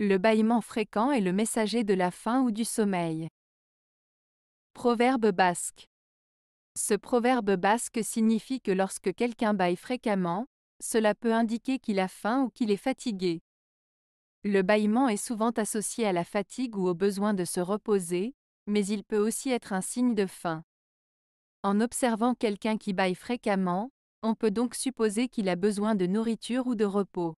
Le bâillement fréquent est le messager de la faim ou du sommeil. Proverbe basque. Ce proverbe basque signifie que lorsque quelqu'un bâille fréquemment, cela peut indiquer qu'il a faim ou qu'il est fatigué. Le bâillement est souvent associé à la fatigue ou au besoin de se reposer, mais il peut aussi être un signe de faim. En observant quelqu'un qui bâille fréquemment, on peut donc supposer qu'il a besoin de nourriture ou de repos.